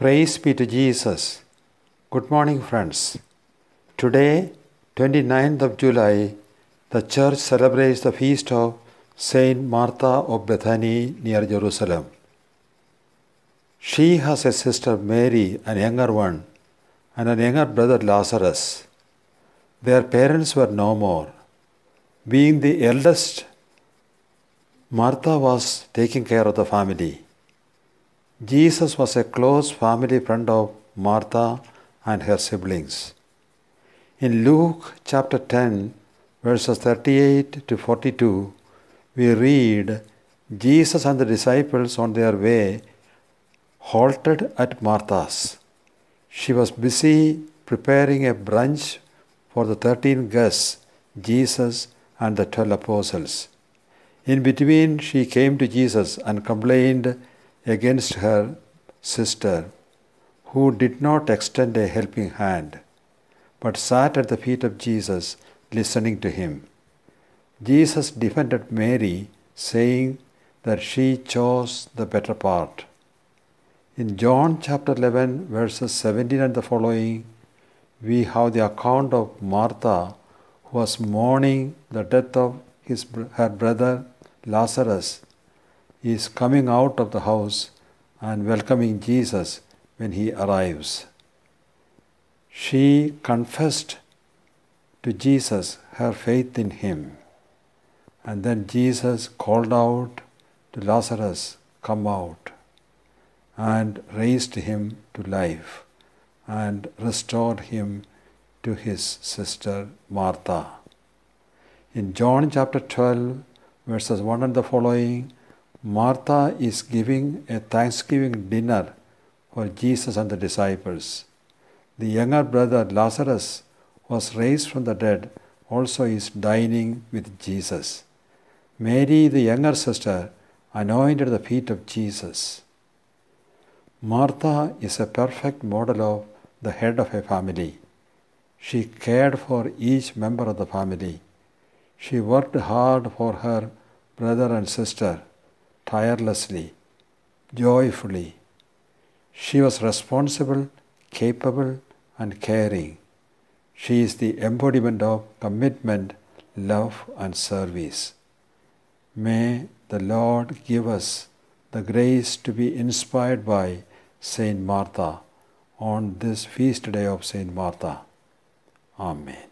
Praise be to Jesus. Good morning, friends. Today, 29th of July, the church celebrates the feast of Saint Martha of Bethany near Jerusalem. She has a sister Mary, an younger one, and an younger brother Lazarus. Their parents were no more. Being the eldest, Martha was taking care of the family. Jesus was a close family friend of Martha and her siblings. In Luke chapter 10, verses 38 to 42, we read Jesus and the disciples on their way halted at Martha's. She was busy preparing a brunch for the 13 guests, Jesus and the 12 apostles. In between, she came to Jesus and complained against her sister, who did not extend a helping hand, but sat at the feet of Jesus, listening to him. Jesus defended Mary, saying that she chose the better part. In John chapter 11, verses 17 and the following, we have the account of Martha, who was mourning the death of his, her brother Lazarus is coming out of the house and welcoming Jesus when he arrives. She confessed to Jesus her faith in him. And then Jesus called out to Lazarus, Come out, and raised him to life and restored him to his sister Martha. In John chapter 12, verses 1 and the following, Martha is giving a thanksgiving dinner for Jesus and the disciples. The younger brother Lazarus was raised from the dead, also is dining with Jesus. Mary, the younger sister, anointed the feet of Jesus. Martha is a perfect model of the head of a family. She cared for each member of the family. She worked hard for her brother and sister tirelessly, joyfully. She was responsible, capable, and caring. She is the embodiment of commitment, love, and service. May the Lord give us the grace to be inspired by Saint Martha on this feast day of Saint Martha. Amen.